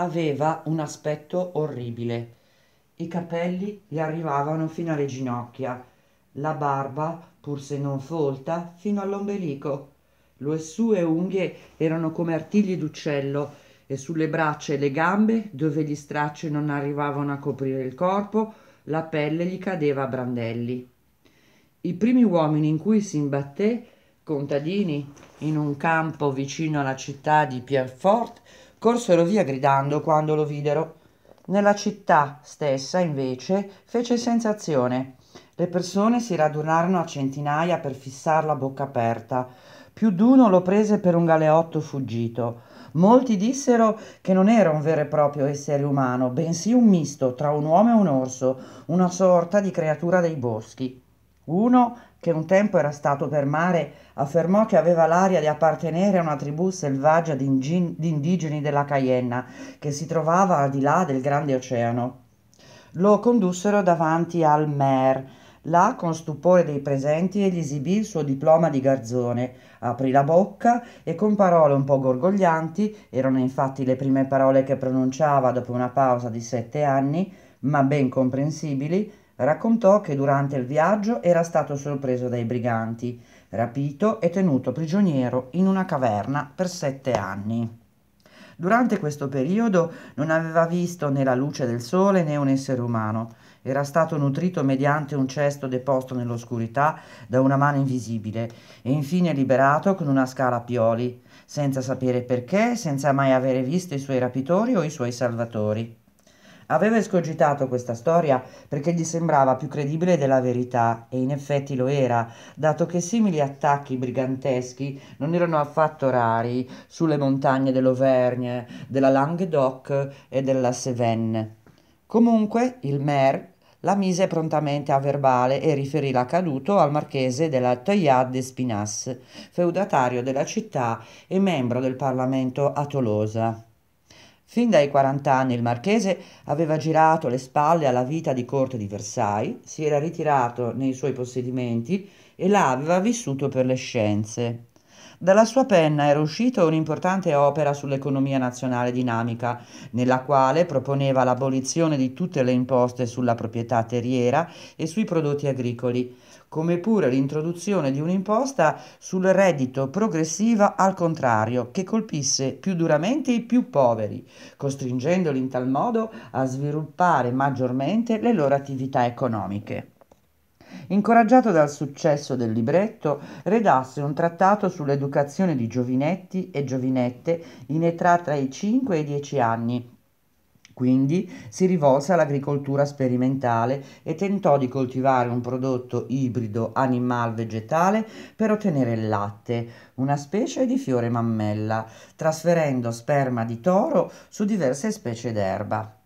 Aveva un aspetto orribile. I capelli gli arrivavano fino alle ginocchia, la barba, pur se non folta, fino all'ombelico. Le sue unghie erano come artigli d'uccello e sulle braccia e le gambe, dove gli stracci non arrivavano a coprire il corpo, la pelle gli cadeva a brandelli. I primi uomini in cui si imbatté, contadini, in un campo vicino alla città di Pierrefort, Corsero via gridando quando lo videro. Nella città stessa, invece, fece sensazione. Le persone si radunarono a centinaia per fissarlo a bocca aperta. Più d'uno lo prese per un galeotto fuggito. Molti dissero che non era un vero e proprio essere umano, bensì un misto tra un uomo e un orso, una sorta di creatura dei boschi. Uno, che un tempo era stato per mare, affermò che aveva l'aria di appartenere a una tribù selvaggia di, di indigeni della Caienna, che si trovava al di là del grande oceano. Lo condussero davanti al mer, Là, con stupore dei presenti, egli esibì il suo diploma di garzone, aprì la bocca e con parole un po' gorgoglianti, erano infatti le prime parole che pronunciava dopo una pausa di sette anni, ma ben comprensibili, raccontò che durante il viaggio era stato sorpreso dai briganti rapito e tenuto prigioniero in una caverna per sette anni. Durante questo periodo non aveva visto né la luce del sole né un essere umano. Era stato nutrito mediante un cesto deposto nell'oscurità da una mano invisibile e infine liberato con una scala a pioli, senza sapere perché, senza mai avere visto i suoi rapitori o i suoi salvatori. Aveva escogitato questa storia perché gli sembrava più credibile della verità e in effetti lo era, dato che simili attacchi briganteschi non erano affatto rari sulle montagne dell'Auvergne, della Languedoc e della Cévenne. Comunque il maire la mise prontamente a verbale e riferì l'accaduto al marchese della Taillade d'Espinasse, feudatario della città e membro del Parlamento a Tolosa. Fin dai 40 anni il marchese aveva girato le spalle alla vita di corte di Versailles, si era ritirato nei suoi possedimenti e là aveva vissuto per le scienze. Dalla sua penna era uscita un'importante opera sull'economia nazionale dinamica, nella quale proponeva l'abolizione di tutte le imposte sulla proprietà terriera e sui prodotti agricoli, come pure l'introduzione di un'imposta sul reddito progressiva al contrario, che colpisse più duramente i più poveri, costringendoli in tal modo a sviluppare maggiormente le loro attività economiche incoraggiato dal successo del libretto, redasse un trattato sull'educazione di giovinetti e giovinette in età tra i 5 e i 10 anni, quindi si rivolse all'agricoltura sperimentale e tentò di coltivare un prodotto ibrido animal-vegetale per ottenere il latte, una specie di fiore mammella, trasferendo sperma di toro su diverse specie d'erba.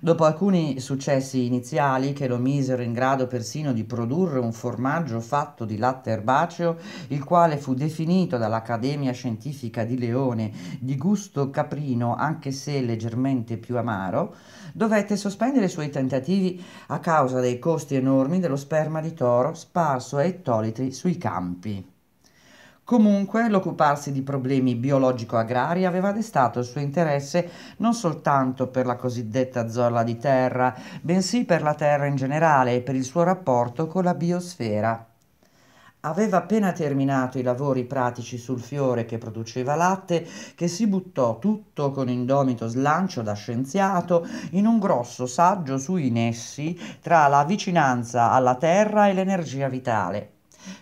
Dopo alcuni successi iniziali che lo misero in grado persino di produrre un formaggio fatto di latte erbaceo, il quale fu definito dall'Accademia Scientifica di Leone di gusto caprino anche se leggermente più amaro, dovette sospendere i suoi tentativi a causa dei costi enormi dello sperma di toro sparso a ettolitri sui campi. Comunque l'occuparsi di problemi biologico-agrari aveva destato il suo interesse non soltanto per la cosiddetta zolla di terra, bensì per la terra in generale e per il suo rapporto con la biosfera. Aveva appena terminato i lavori pratici sul fiore che produceva latte, che si buttò tutto con indomito slancio da scienziato in un grosso saggio sui nessi tra la vicinanza alla terra e l'energia vitale.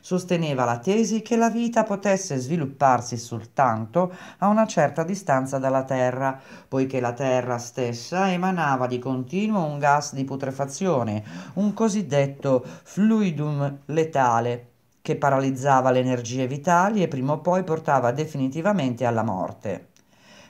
Sosteneva la tesi che la vita potesse svilupparsi soltanto a una certa distanza dalla Terra, poiché la Terra stessa emanava di continuo un gas di putrefazione, un cosiddetto fluidum letale, che paralizzava le energie vitali e prima o poi portava definitivamente alla morte.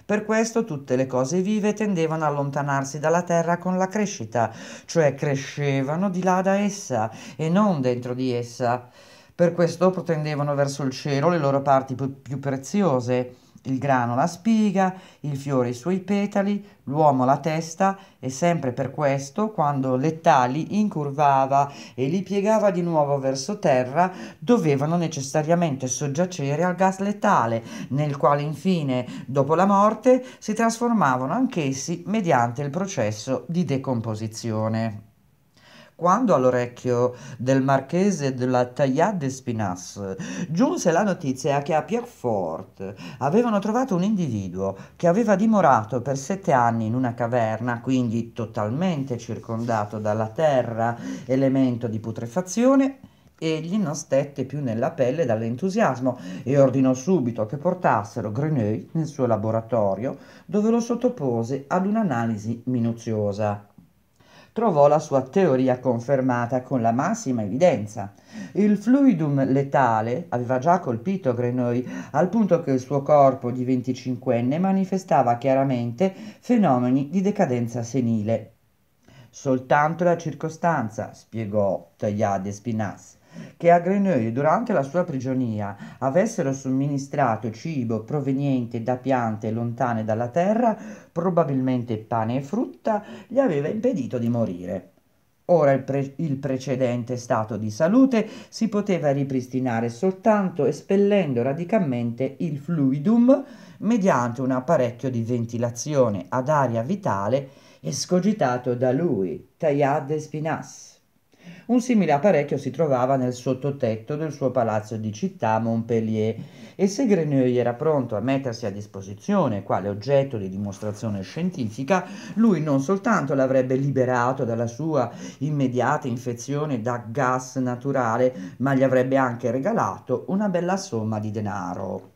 Per questo tutte le cose vive tendevano a allontanarsi dalla terra con la crescita, cioè crescevano di là da essa e non dentro di essa. Per questo protendevano verso il cielo le loro parti più preziose, il grano la spiga, il fiore i suoi petali, l'uomo la testa, e sempre per questo, quando l'etali incurvava e li piegava di nuovo verso terra, dovevano necessariamente soggiacere al gas letale, nel quale infine, dopo la morte, si trasformavano anch'essi mediante il processo di decomposizione quando all'orecchio del marchese della Taillade Spinas giunse la notizia che a Pierrefort avevano trovato un individuo che aveva dimorato per sette anni in una caverna, quindi totalmente circondato dalla terra, elemento di putrefazione, egli non stette più nella pelle dall'entusiasmo e ordinò subito che portassero Greneuil nel suo laboratorio, dove lo sottopose ad un'analisi minuziosa trovò la sua teoria confermata con la massima evidenza. Il fluidum letale aveva già colpito Grenoi al punto che il suo corpo di 25enne manifestava chiaramente fenomeni di decadenza senile. Soltanto la circostanza, spiegò Tagliade Spinasse che a Grenouille durante la sua prigionia avessero somministrato cibo proveniente da piante lontane dalla terra, probabilmente pane e frutta, gli aveva impedito di morire. Ora il, pre- il, precedente stato di salute si poteva ripristinare soltanto espellendo radicalmente il fluidum mediante un apparecchio di ventilazione ad aria vitale escogitato da lui, Taillade Spinassi. Un simile apparecchio si trovava nel sottotetto del suo palazzo di città Montpellier e se Grenouille era pronto a mettersi a disposizione quale oggetto di dimostrazione scientifica, lui non soltanto l'avrebbe liberato dalla sua immediata infezione da gas naturale, ma gli avrebbe anche regalato una bella somma di denaro.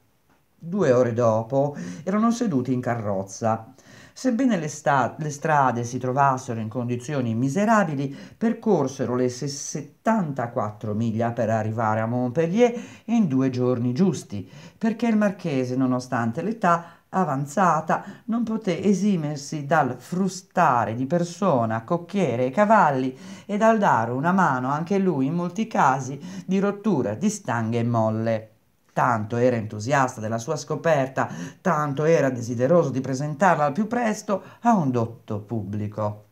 Due ore dopo erano seduti in carrozza. Sebbene le, sta- le strade si trovassero in condizioni miserabili, percorsero le 74 miglia per arrivare a Montpellier in due giorni giusti, perché il marchese, nonostante l'età, avanzata non poté esimersi dal frustare di persona cocchiere e cavalli e dal dare una mano anche lui in molti casi di rottura di stanghe molle tanto era entusiasta della sua scoperta, tanto era desideroso di presentarla al più presto a un dotto pubblico.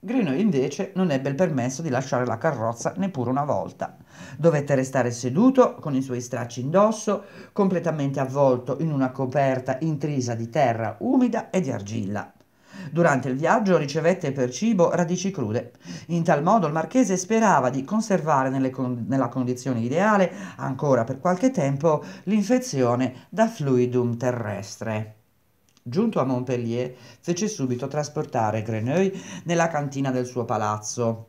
Grino invece non ebbe il permesso di lasciare la carrozza neppure una volta. Dovette restare seduto con i suoi stracci indosso, completamente avvolto in una coperta intrisa di terra umida e di argilla. Durante il viaggio ricevette per cibo radici crude. In tal modo il marchese sperava di conservare con- nella condizione ideale, ancora per qualche tempo, l'infezione da fluidum terrestre. Giunto a Montpellier, fece subito trasportare Greneuil nella cantina del suo palazzo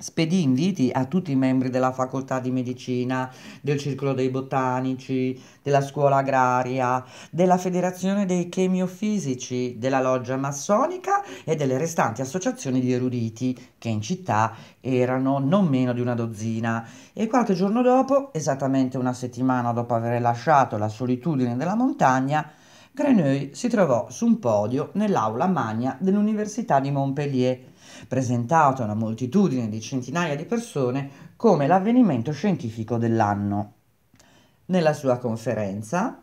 Spedì inviti a tutti i membri della facoltà di medicina, del circolo dei botanici, della scuola agraria, della federazione dei chemiofisici, della loggia massonica e delle restanti associazioni di eruditi, che in città erano non meno di una dozzina. E qualche giorno dopo, esattamente una settimana dopo aver lasciato la solitudine della montagna, Greneuil si trovò su un podio nell'aula magna dell'Università di Montpellier presentato a una moltitudine di centinaia di persone come l'avvenimento scientifico dell'anno. Nella sua conferenza,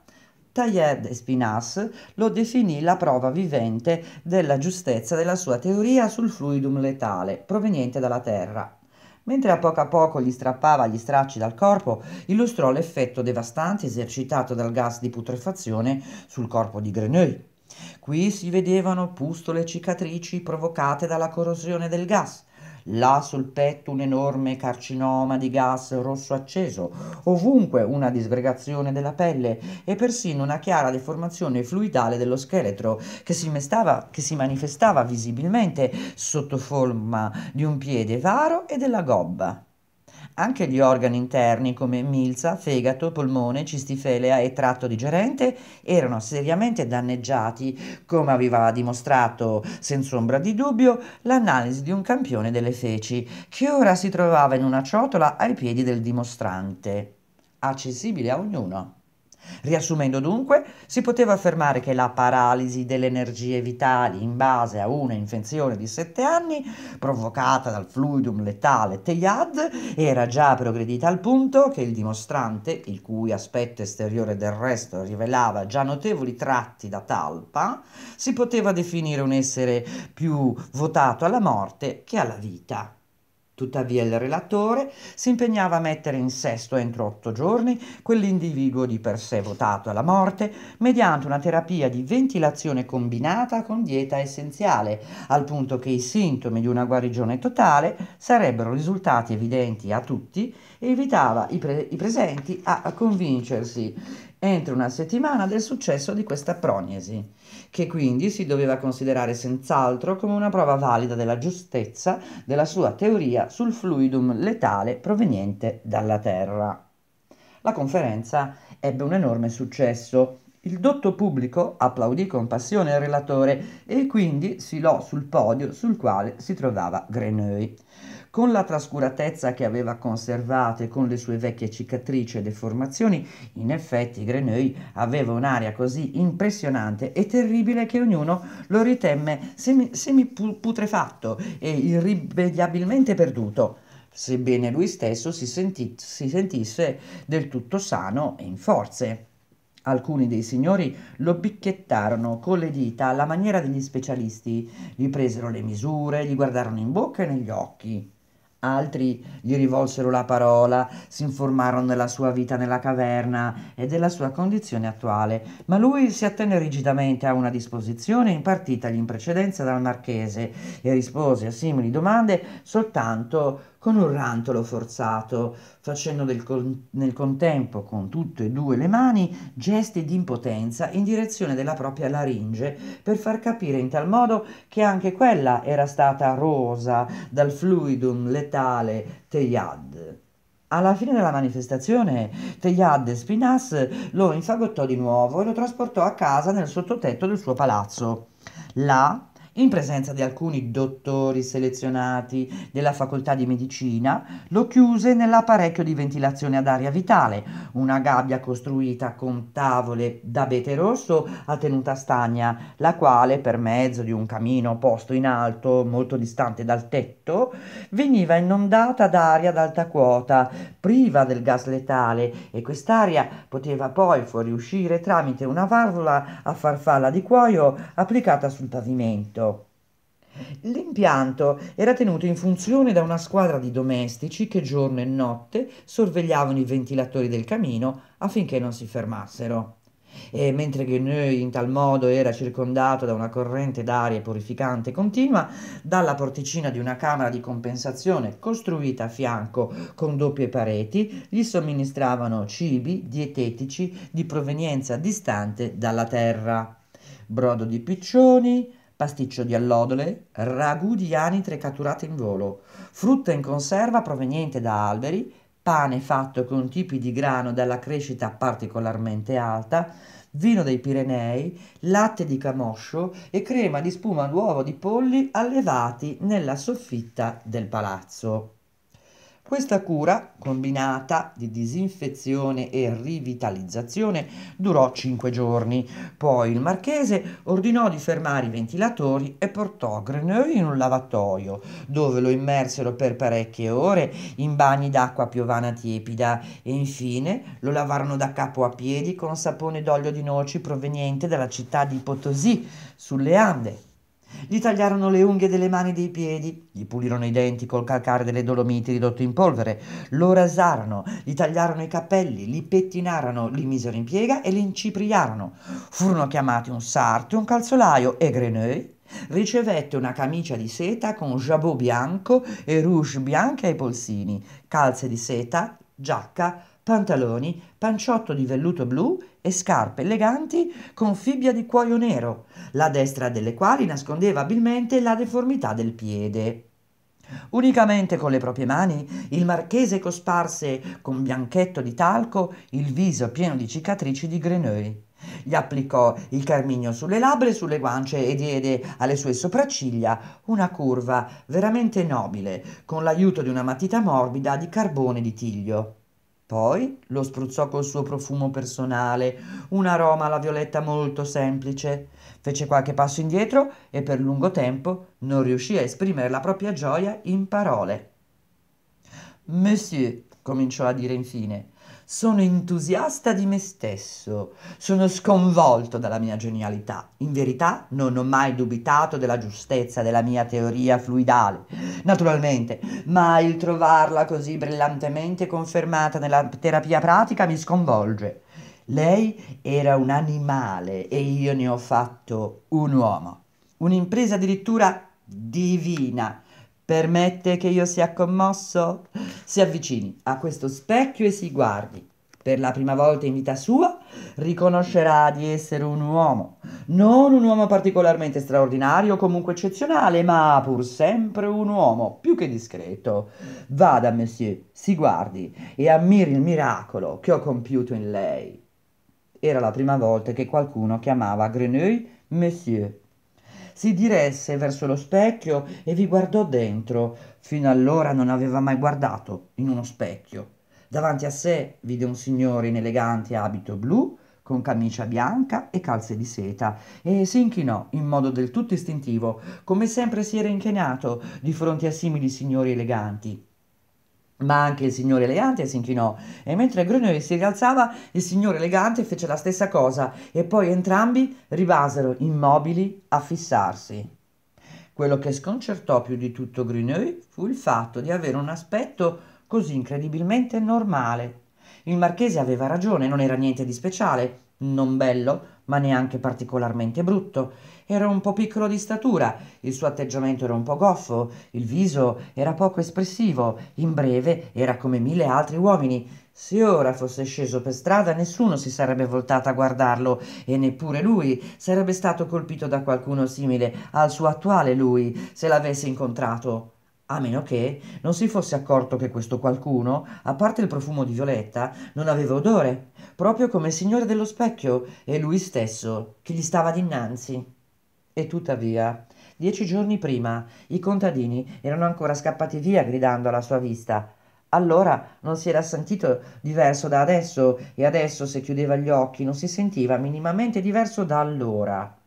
Tayed Espinas lo definì la prova vivente della giustezza della sua teoria sul fluidum letale proveniente dalla Terra. Mentre a poco a poco gli strappava gli stracci dal corpo, illustrò l'effetto devastante esercitato dal gas di putrefazione sul corpo di Grenouille. Qui si vedevano pustole e cicatrici provocate dalla corrosione del gas, là sul petto un enorme carcinoma di gas rosso acceso, ovunque una disgregazione della pelle e persino una chiara deformazione fluidale dello scheletro che si, mestava, che si manifestava visibilmente sotto forma di un piede varo e della gobba anche gli organi interni come milza, fegato, polmone, cistifelea e tratto digerente erano seriamente danneggiati, come aveva dimostrato senza ombra di dubbio l'analisi di un campione delle feci, che ora si trovava in una ciotola ai piedi del dimostrante, accessibile a ognuno. Riassumendo dunque, si poteva affermare che la paralisi delle energie vitali in base a una infezione di 7 anni, provocata dal fluidum letale Teiad, era già progredita al punto che il dimostrante, il cui aspetto esteriore del resto rivelava già notevoli tratti da talpa, si poteva definire un essere più votato alla morte che alla vita. Tuttavia il relatore si impegnava a mettere in sesto entro otto giorni quell'individuo di per sé votato alla morte mediante una terapia di ventilazione combinata con dieta essenziale, al punto che i sintomi di una guarigione totale sarebbero risultati evidenti a tutti e evitava i, pre- i presenti a convincersi entro una settimana del successo di questa prognosi, che quindi si doveva considerare senz'altro come una prova valida della giustezza della sua teoria sul fluidum letale proveniente dalla Terra. La conferenza ebbe un enorme successo. Il dotto pubblico applaudì con passione il relatore e quindi si lò sul podio sul quale si trovava Greneuil. Con la trascuratezza che aveva conservato e con le sue vecchie cicatrici e deformazioni, in effetti Greneuil aveva un'aria così impressionante e terribile che ognuno lo ritemme semi, semi e irrimediabilmente perduto sebbene lui stesso si, senti, si, sentisse del tutto sano e in forze. Alcuni dei signori lo bicchettarono con le dita alla maniera degli specialisti, gli presero le misure, gli guardarono in bocca e negli occhi. Altri gli rivolsero la parola, si informarono della sua vita nella caverna e della sua condizione attuale, ma lui si attenne rigidamente a una disposizione impartitagli in precedenza dal marchese e rispose a simili domande soltanto con un rantolo forzato, facendo con nel contempo con tutte e due le mani gesti di impotenza in direzione della propria laringe, per far capire in tal modo che anche quella era stata rosa dal fluidum letale tale Teyad. Alla fine della manifestazione, Teyad Spinas lo infagottò di nuovo e lo trasportò a casa nel sottotetto del suo palazzo. Là in presenza di alcuni dottori selezionati della facoltà di medicina, lo chiuse nell'apparecchio di ventilazione ad aria vitale, una gabbia costruita con tavole d'abete rosso a tenuta stagna, la quale per mezzo di un camino posto in alto, molto distante dal tetto, veniva inondata d'aria ad alta quota, priva del gas letale e quest'aria poteva poi fuoriuscire tramite una valvola a farfalla di cuoio applicata sul pavimento. L'impianto era tenuto in funzione da una squadra di domestici che giorno e notte sorvegliavano i ventilatori del camino affinché non si fermassero. E mentre Gueneux in tal modo era circondato da una corrente d'aria purificante continua, dalla porticina di una camera di compensazione costruita a fianco con doppie pareti gli somministravano cibi dietetici di provenienza distante dalla terra. Brodo di piccioni, pasticcio di allodole, ragù di anitre catturate in volo, frutta in conserva proveniente da alberi, pane fatto con tipi di grano dalla crescita particolarmente alta, vino dei Pirenei, latte di camoscio e crema di spuma d'uovo di polli allevati nella soffitta del palazzo. Questa cura, combinata di disinfezione e rivitalizzazione, durò cinque giorni. Poi il marchese ordinò di fermare i ventilatori e portò Greneux in un lavatoio, dove lo immersero per parecchie ore in bagni d'acqua piovana tiepida e infine lo lavarono da capo a piedi con sapone d'olio di noci proveniente dalla città di Potosí, sulle Ande, gli tagliarono le unghie delle mani e dei piedi, gli pulirono i denti col calcare delle Dolomiti ridotto in polvere, lo rasarono, gli tagliarono i capelli, li pettinarono, li misero in piega e li incipriarono. Furono chiamati un sarto, un calzolaio e Greneuil ricevette una camicia di seta con jabot bianco e rouge bianca ai polsini, calze di seta, giacca, pantaloni, panciotto di velluto blu e scarpe eleganti con fibbia di cuoio nero, la destra delle quali nascondeva abilmente la deformità del piede. Unicamente con le proprie mani il marchese cosparse con bianchetto di talco il viso pieno di cicatrici di grenouille. Gli applicò il carmigno sulle labbra e sulle guance e diede alle sue sopracciglia una curva veramente nobile con l'aiuto di una matita morbida di carbone di tiglio. Poi lo spruzzò col suo profumo personale, un aroma alla violetta molto semplice. Fece qualche passo indietro e per lungo tempo non riuscì a esprimere la propria gioia in parole. Monsieur, cominciò a dire infine, sono entusiasta di me stesso, sono sconvolto dalla mia genialità. In verità non ho mai dubitato della giustezza della mia teoria fluidale, naturalmente, ma il trovarla così brillantemente confermata nella terapia pratica mi sconvolge. Lei era un animale e io ne ho fatto un uomo. Un'impresa addirittura divina Permette che io sia commosso? Si avvicini a questo specchio e si guardi. Per la prima volta in vita sua riconoscerà di essere un uomo, non un uomo particolarmente straordinario comunque eccezionale, ma pur sempre un uomo, più che discreto. Vada, monsieur, si guardi e ammiri il miracolo che ho compiuto in lei. Era la prima volta che qualcuno chiamava Grenouille monsieur si diresse verso lo specchio e vi guardò dentro. Fino allora non aveva mai guardato in uno specchio. Davanti a sé vide un signore in elegante abito blu, con camicia bianca e calze di seta, e si inchinò in modo del tutto istintivo, come sempre si era inchinato di fronte a simili signori eleganti. Ma anche il signore elegante si inchinò e mentre Grenoble si rialzava, il signore elegante fece la stessa cosa e poi entrambi rimasero immobili a fissarsi. Quello che sconcertò più di tutto Grenoble fu il fatto di avere un aspetto così incredibilmente normale. Il marchese aveva ragione, non era niente di speciale, non bello, ma neanche particolarmente brutto. Era un po' piccolo di statura, il suo atteggiamento era un po' goffo, il viso era poco espressivo, in breve era come mille altri uomini. Se ora fosse sceso per strada nessuno si sarebbe voltato a guardarlo e neppure lui sarebbe stato colpito da qualcuno simile al suo attuale lui se l'avesse incontrato. A meno che non si fosse accorto che questo qualcuno, a parte il profumo di Violetta, non aveva odore, proprio come il signore dello specchio e lui stesso, che gli stava dinanzi. E tuttavia, dieci giorni prima, i contadini erano ancora scappati via gridando alla sua vista. Allora non si era sentito diverso da adesso e adesso se chiudeva gli occhi non si sentiva minimamente diverso da allora.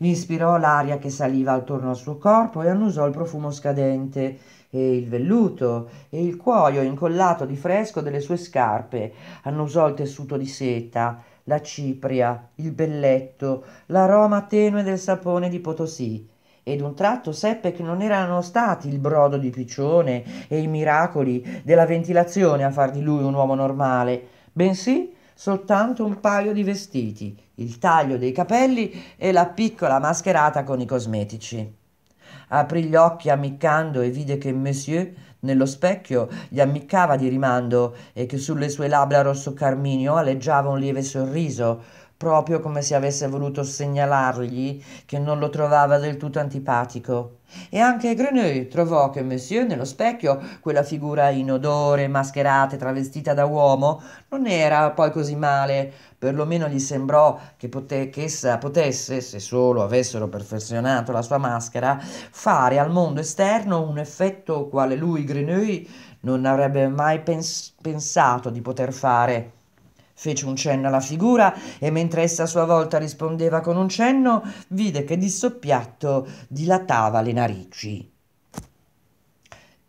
Inspirò l'aria che saliva attorno al suo corpo e annusò il profumo scadente e il velluto e il cuoio incollato di fresco delle sue scarpe. Annusò il tessuto di seta, la cipria, il belletto, l'aroma tenue del sapone di Potosì ed un tratto seppe che non erano stati il brodo di piccione e i miracoli della ventilazione a far di lui un uomo normale, bensì soltanto un paio di vestiti il taglio dei capelli e la piccola mascherata con i cosmetici. Aprì gli occhi ammiccando e vide che Monsieur, nello specchio, gli ammiccava di rimando e che sulle sue labbra rosso carminio aleggiava un lieve sorriso, proprio come se avesse voluto segnalargli che non lo trovava del tutto antipatico. E anche Grenouille trovò che Monsieur nello specchio, quella figura in odore, mascherata e travestita da uomo, non era poi così male, perlomeno gli sembrò che, pote- che essa potesse, se solo avessero perfezionato la sua maschera, fare al mondo esterno un effetto quale lui, Grenouille, non avrebbe mai pens- pensato di poter fare. Fece un cenno alla figura e mentre essa a sua volta rispondeva con un cenno, vide che di soppiatto dilatava le narici.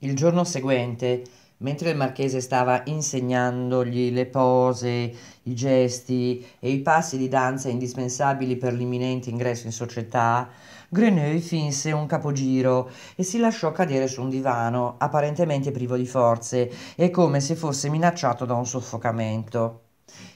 Il giorno seguente, mentre il marchese stava insegnandogli le pose, i gesti e i passi di danza indispensabili per l'imminente ingresso in società, Greneuil finse un capogiro e si lasciò cadere su un divano, apparentemente privo di forze e come se fosse minacciato da un soffocamento.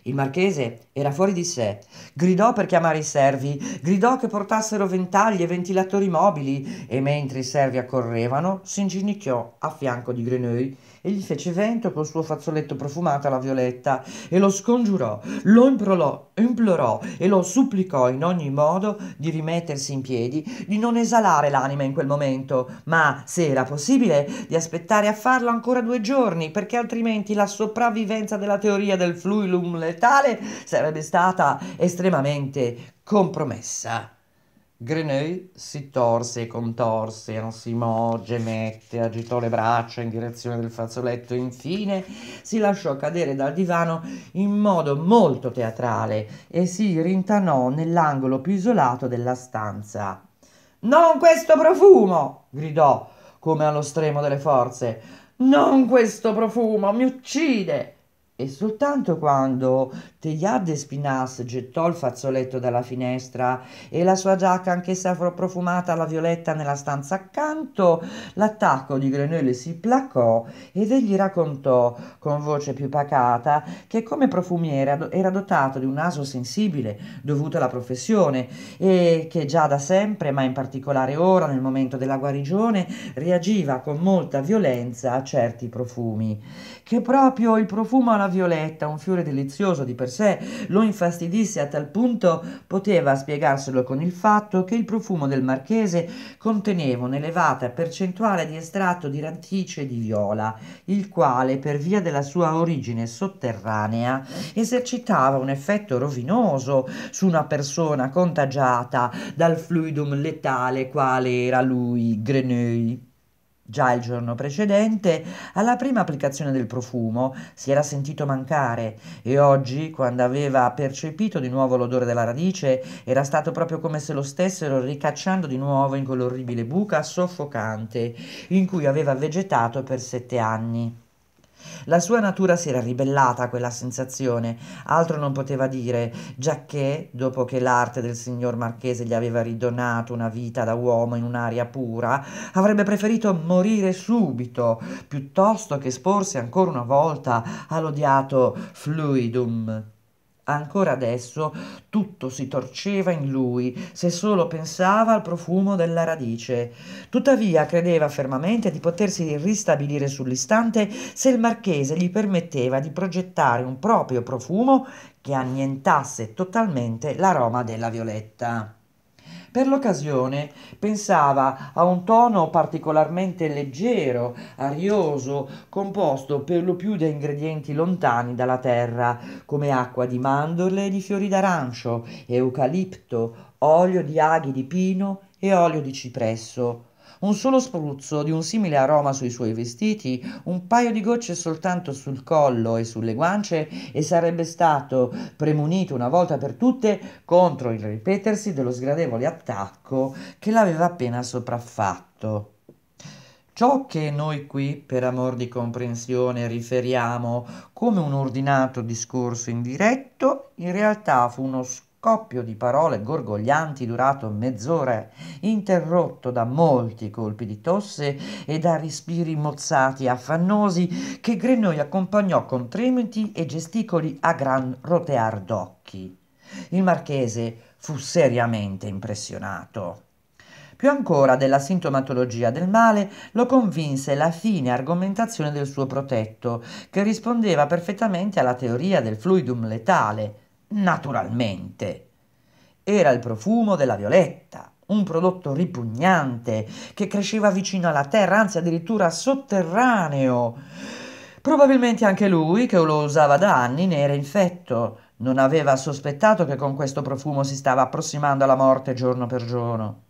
Il marchese era fuori di sé, gridò per chiamare i servi, gridò che portassero ventagli e ventilatori mobili e mentre i servi accorrevano si inginocchiò a fianco di Grenouille e gli fece vento col suo fazzoletto profumato alla violetta e lo scongiurò, lo implorò, implorò e lo supplicò in ogni modo di rimettersi in piedi, di non esalare l'anima in quel momento, ma, se era possibile, di aspettare a farlo ancora due giorni, perché altrimenti la sopravvivenza della teoria del fluilum letale sarebbe stata estremamente compromessa. Grenouille si torse e contorse, ansimò, gemette, agitò le braccia in direzione del fazzoletto e infine si lasciò cadere dal divano in modo molto teatrale e si rintanò nell'angolo più isolato della stanza. Non questo profumo! gridò come allo stremo delle forze. Non questo profumo, mi uccide! E soltanto quando Teilhard Spinas gettò il fazzoletto dalla finestra e la sua giacca anch'essa profumata alla violetta nella stanza accanto, l'attacco di Grenelle si placò ed egli raccontò con voce più pacata che come profumiere era dotato di un naso sensibile dovuto alla professione e che già da sempre, ma in particolare ora nel momento della guarigione, reagiva con molta violenza a certi profumi che proprio il profumo alla violetta, un fiore delizioso di per sé, lo infastidisse a tal punto poteva spiegarselo con il fatto che il profumo del marchese conteneva un'elevata percentuale di estratto di rantice di viola, il quale, per via della sua origine sotterranea, esercitava un effetto rovinoso su una persona contagiata dal fluidum letale quale era lui, Grenouille. Già il giorno precedente, alla prima applicazione del profumo, si era sentito mancare e oggi, quando aveva percepito di nuovo l'odore della radice, era stato proprio come se lo stessero ricacciando di nuovo in quell'orribile buca soffocante in cui aveva vegetato per sette anni. La sua natura si era ribellata a quella sensazione, altro non poteva dire, giacché, dopo che l'arte del signor Marchese gli aveva ridonato una vita da uomo in un'aria pura, avrebbe preferito morire subito, piuttosto che esporsi ancora una volta all'odiato fluidum. Ancora adesso tutto si torceva in lui, se solo pensava al profumo della radice. Tuttavia credeva fermamente di potersi ristabilire sull'istante se il marchese gli permetteva di progettare un proprio profumo che annientasse totalmente l'aroma della violetta. Per l'occasione pensava a un tono particolarmente leggero, arioso, composto per lo più da ingredienti lontani dalla terra, come acqua di mandorle e di fiori d'arancio, eucalipto, olio di aghi di pino e olio di cipresso un solo spruzzo di un simile aroma sui suoi vestiti, un paio di gocce soltanto sul collo e sulle guance e sarebbe stato premunito una volta per tutte contro il ripetersi dello sgradevole attacco che l'aveva appena sopraffatto. Ciò che noi qui, per amor di comprensione, riferiamo come un ordinato discorso indiretto, in realtà fu uno scopo scoppio di parole gorgoglianti durato mezz'ora, interrotto da molti colpi di tosse e da respiri mozzati e affannosi che Grenoi accompagnò con tremiti e gesticoli a gran rotear d'occhi. Il marchese fu seriamente impressionato. Più ancora della sintomatologia del male lo convinse la fine argomentazione del suo protetto, che rispondeva perfettamente alla teoria del fluidum letale, Naturalmente. Era il profumo della violetta, un prodotto ripugnante che cresceva vicino alla terra, anzi addirittura sotterraneo. Probabilmente anche lui, che lo usava da anni, ne era infetto. Non aveva sospettato che con questo profumo si stava approssimando alla morte giorno per giorno.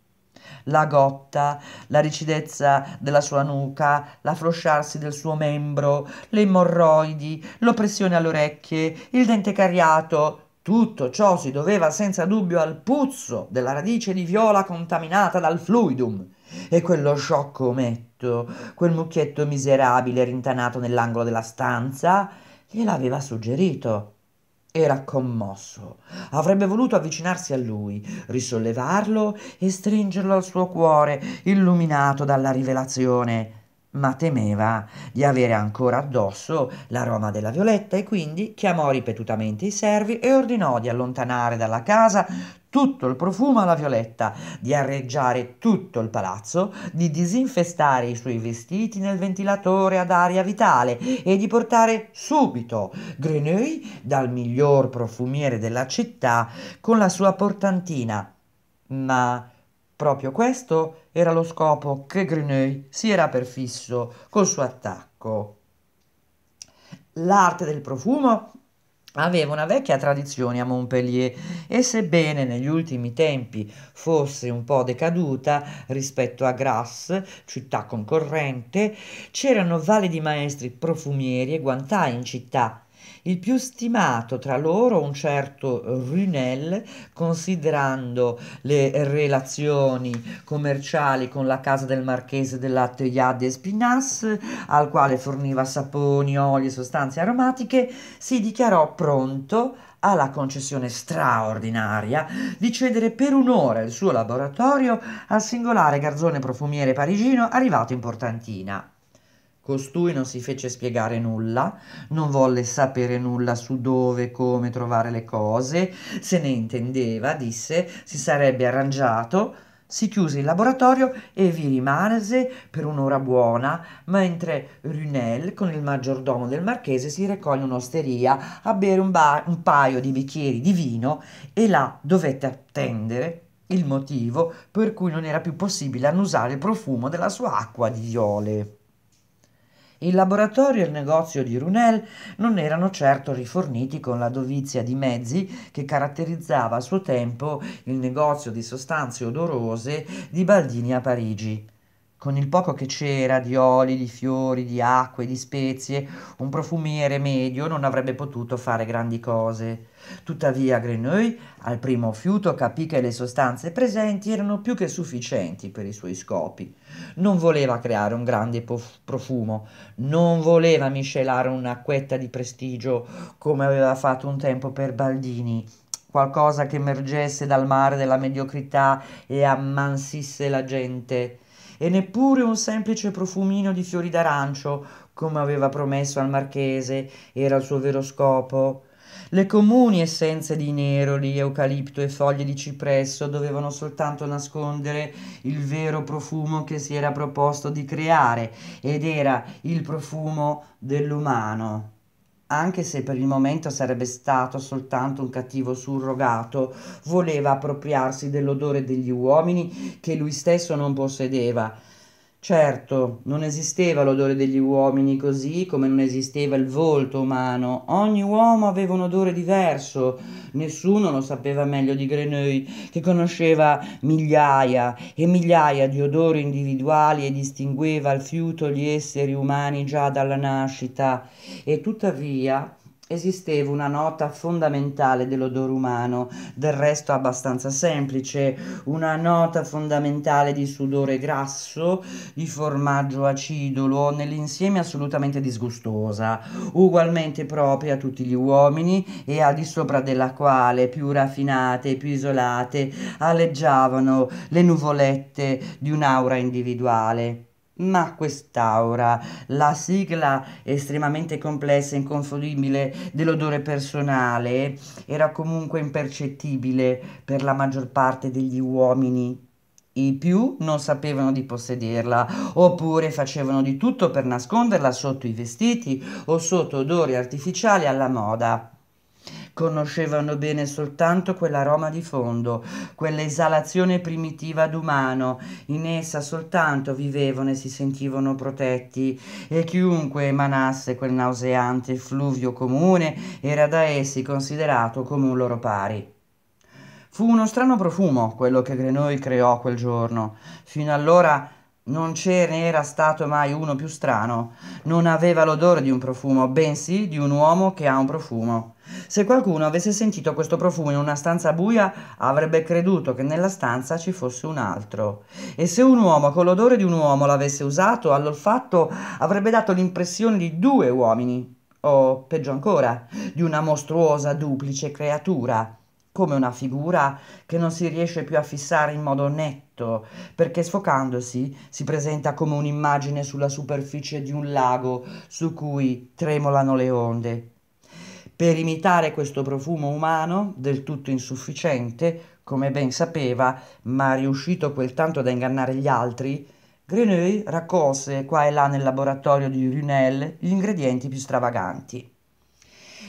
La gotta, la ricidezza della sua nuca, l'afflosciarsi del suo membro, le emorroidi, l'oppressione alle orecchie, il dente cariato, tutto ciò si doveva senza dubbio al puzzo della radice di viola contaminata dal fluidum e quello sciocco ometto, quel mucchietto miserabile rintanato nell'angolo della stanza, gliel'aveva suggerito. Era commosso, avrebbe voluto avvicinarsi a lui, risollevarlo e stringerlo al suo cuore, illuminato dalla rivelazione ma temeva di avere ancora addosso l'aroma della violetta e quindi chiamò ripetutamente i servi e ordinò di allontanare dalla casa tutto il profumo alla violetta, di arreggiare tutto il palazzo, di disinfestare i suoi vestiti nel ventilatore ad aria vitale e di portare subito Greneuil dal miglior profumiere della città con la sua portantina. Ma Proprio questo era lo scopo che Greneuil si era perfisso col suo attacco. L'arte del profumo aveva una vecchia tradizione a Montpellier e sebbene negli ultimi tempi fosse un po' decaduta rispetto a Grasse, città concorrente, c'erano validi maestri profumieri e guantai in città il più stimato tra loro un certo Runel, considerando le relazioni commerciali con la casa del marchese della Teillade Espinasse, al quale forniva saponi, oli e sostanze aromatiche, si dichiarò pronto alla concessione straordinaria di cedere per un'ora il suo laboratorio al singolare garzone profumiere parigino arrivato in Portantina. Costui non si fece spiegare nulla, non volle sapere nulla su dove, come trovare le cose, se ne intendeva, disse, si sarebbe arrangiato, si chiuse il laboratorio e vi rimase per un'ora buona, mentre Runel con il maggiordomo del marchese si recò in un'osteria a bere un, ba- un paio di bicchieri di vino e là dovette attendere il motivo per cui non era più possibile annusare il profumo della sua acqua di viole. Il laboratorio e il negozio di Runel non erano certo riforniti con la dovizia di mezzi che caratterizzava a suo tempo il negozio di sostanze odorose di Baldini a Parigi con il poco che c'era di oli, di fiori, di acque, di spezie, un profumiere medio non avrebbe potuto fare grandi cose. Tuttavia Grenouille al primo fiuto capì che le sostanze presenti erano più che sufficienti per i suoi scopi. Non voleva creare un grande profumo, non voleva miscelare un'acquetta di prestigio come aveva fatto un tempo per Baldini, qualcosa che emergesse dal mare della mediocrità e ammansisse la gente. E neppure un semplice profumino di fiori d'arancio, come aveva promesso al marchese, era il suo vero scopo. Le comuni essenze di neroli, eucalipto e foglie di cipresso dovevano soltanto nascondere il vero profumo che si era proposto di creare, ed era il profumo dell'umano anche se per il momento sarebbe stato soltanto un cattivo surrogato, voleva appropriarsi dell'odore degli uomini che lui stesso non possedeva. Certo, non esisteva l'odore degli uomini così come non esisteva il volto umano. Ogni uomo aveva un odore diverso. Nessuno lo sapeva meglio di Greneuil, che conosceva migliaia e migliaia di odori individuali e distingueva al fiuto gli esseri umani già dalla nascita. E tuttavia esisteva una nota fondamentale dell'odore umano, del resto abbastanza semplice, una nota fondamentale di sudore grasso, di formaggio acidulo, nell'insieme assolutamente disgustosa, ugualmente propria a tutti gli uomini e al di sopra della quale, più raffinate, e più isolate, aleggiavano le nuvolette di un'aura individuale. Ma quest'aura, la sigla estremamente complessa e inconfondibile dell'odore personale, era comunque impercettibile per la maggior parte degli uomini. I più non sapevano di possederla, oppure facevano di tutto per nasconderla sotto i vestiti o sotto odori artificiali alla moda conoscevano bene soltanto quell'aroma di fondo, quell'esalazione primitiva d'umano, in essa soltanto vivevano e si sentivano protetti, e chiunque emanasse quel nauseante fluvio comune era da essi considerato come un loro pari. Fu uno strano profumo quello che Grenoi creò quel giorno. Fino allora non ce n'era stato mai uno più strano. Non aveva l'odore di un profumo, bensì di un uomo che ha un profumo. Se qualcuno avesse sentito questo profumo in una stanza buia, avrebbe creduto che nella stanza ci fosse un altro. E se un uomo con l'odore di un uomo l'avesse usato, all'olfatto avrebbe dato l'impressione di due uomini, o peggio ancora, di una mostruosa duplice creatura come una figura che non si riesce più a fissare in modo netto, perché sfocandosi si presenta come un'immagine sulla superficie di un lago su cui tremolano le onde per imitare questo profumo umano, del tutto insufficiente, come ben sapeva, ma riuscito quel tanto da ingannare gli altri, Grenouille raccolse qua e là nel laboratorio di Runel gli ingredienti più stravaganti.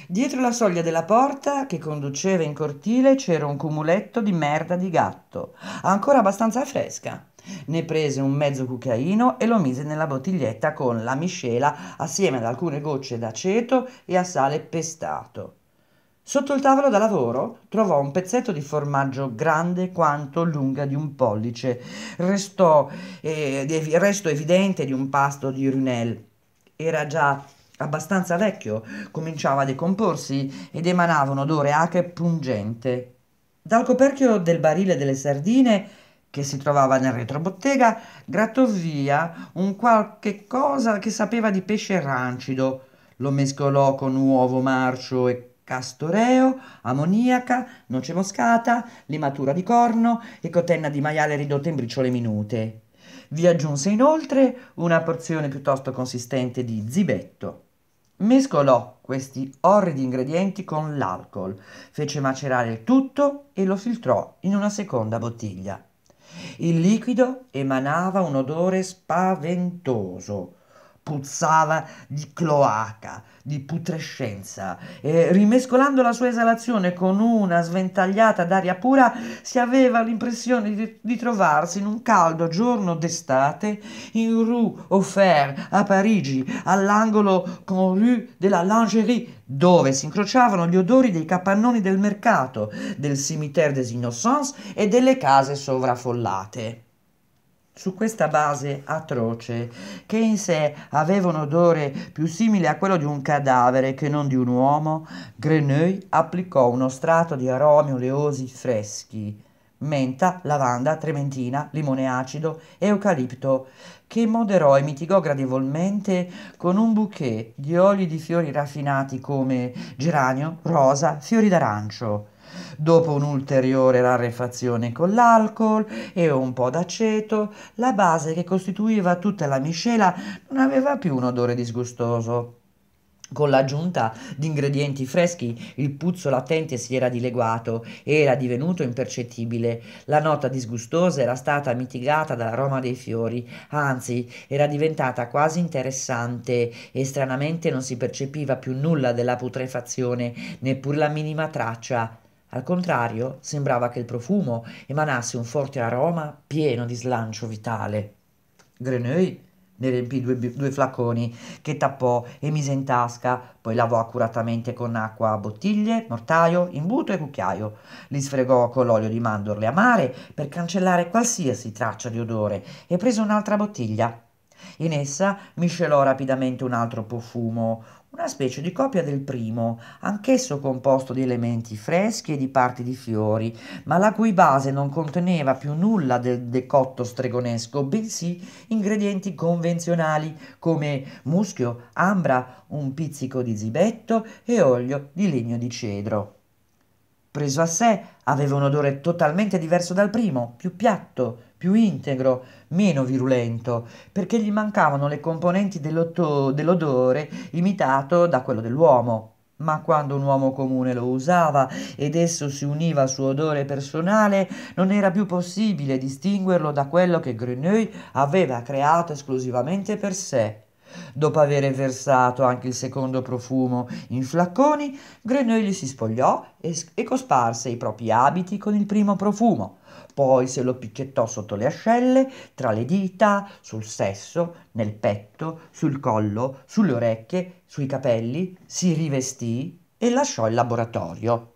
Dietro la soglia della porta che conduceva in cortile c'era un cumuletto di merda di gatto, ancora abbastanza fresca. Ne prese un mezzo cucchiaino e lo mise nella bottiglietta con la miscela assieme ad alcune gocce d'aceto e a sale pestato. Sotto il tavolo da lavoro trovò un pezzetto di formaggio grande quanto lunga di un pollice, restò, eh, resto evidente di un pasto di runel. Era già abbastanza vecchio, cominciava a decomporsi ed emanava un odore acre pungente. Dal coperchio del barile delle sardine che si trovava nel retrobottega, grattò via un qualche cosa che sapeva di pesce rancido, lo mescolò con uovo marcio e castoreo, ammoniaca, noce moscata, limatura di corno e cotenna di maiale ridotta in briciole minute. Vi aggiunse inoltre una porzione piuttosto consistente di zibetto. Mescolò questi orridi ingredienti con l'alcol, fece macerare il tutto e lo filtrò in una seconda bottiglia. Il liquido emanava un odore spaventoso, puzzava di cloaca, di putrescenza. E, rimescolando la sua esalazione con una sventagliata d'aria pura, si aveva l'impressione di, di trovarsi in un caldo giorno d'estate in Rue Aufer a Parigi, all'angolo con Rue de la Lingerie, dove si incrociavano gli odori dei capannoni del mercato, del cimitero des Innocents e delle case sovraffollate. Su questa base atroce, che in sé aveva un odore più simile a quello di un cadavere che non di un uomo, Greneuil applicò uno strato di aromi oleosi freschi, menta, lavanda, trementina, limone acido, e eucalipto, che moderò e mitigò gradevolmente con un bouquet di oli di fiori raffinati come geranio, rosa, fiori d'arancio. Dopo un'ulteriore rarefazione con l'alcol e un po' d'aceto, la base che costituiva tutta la miscela non aveva più un odore disgustoso. Con l'aggiunta di ingredienti freschi il puzzo latente si era dileguato e era divenuto impercettibile. La nota disgustosa era stata mitigata dall'aroma dei fiori, anzi era diventata quasi interessante e stranamente non si percepiva più nulla della putrefazione, neppur la minima traccia. Al contrario, sembrava che il profumo emanasse un forte aroma pieno di slancio vitale. Greneuil ne riempì due, due, flaconi che tappò e mise in tasca, poi lavò accuratamente con acqua bottiglie, mortaio, imbuto e cucchiaio. Li sfregò con l'olio di mandorle amare per cancellare qualsiasi traccia di odore e prese un'altra bottiglia. In essa miscelò rapidamente un altro profumo, una specie di copia del primo, anch'esso composto di elementi freschi e di parti di fiori, ma la cui base non conteneva più nulla del decotto stregonesco, bensì ingredienti convenzionali come muschio, ambra, un pizzico di zibetto e olio di legno di cedro. Preso a sé, aveva un odore totalmente diverso dal primo, più piatto, più integro, meno virulento, perché gli mancavano le componenti dell'odore imitato da quello dell'uomo. Ma quando un uomo comune lo usava ed esso si univa al suo odore personale, non era più possibile distinguerlo da quello che Grenouille aveva creato esclusivamente per sé. Dopo aver versato anche il secondo profumo in flacconi, Grenouille si spogliò e, e cosparse i propri abiti con il primo profumo poi se lo picchiettò sotto le ascelle, tra le dita, sul sesso, nel petto, sul collo, sulle orecchie, sui capelli, si rivestì e lasciò il laboratorio.